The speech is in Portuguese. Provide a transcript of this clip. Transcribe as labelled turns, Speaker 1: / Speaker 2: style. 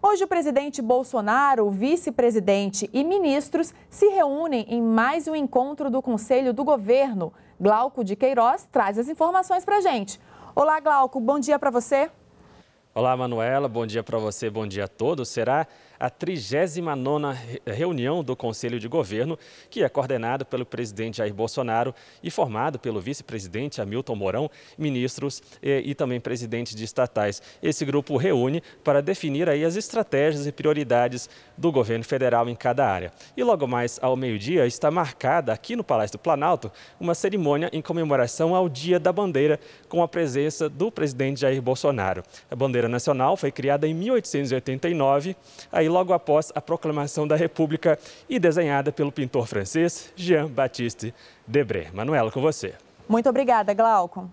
Speaker 1: Hoje, o presidente Bolsonaro, o vice-presidente e ministros se reúnem em mais um encontro do Conselho do Governo. Glauco de Queiroz traz as informações para gente. Olá, Glauco, bom dia para você.
Speaker 2: Olá, Manuela. Bom dia para você, bom dia a todos. Será a 39ª reunião do Conselho de Governo, que é coordenado pelo presidente Jair Bolsonaro e formado pelo vice-presidente Hamilton Mourão, ministros e, eh, e, também presidentes de estatais. Esse grupo reúne para definir aí as estratégias e prioridades do governo federal em cada área. E logo mais ao meio-dia está marcada aqui no Palácio do Planalto uma cerimônia em comemoração ao Dia da Bandeira com a presença do presidente Jair Bolsonaro. A bandeira bandeira nacional foi criada em 1889, aí logo após a proclamação da República e desenhada pelo pintor francês Jean-Baptiste Debré. Manuela, com você.
Speaker 3: Muito obrigada, Glauco.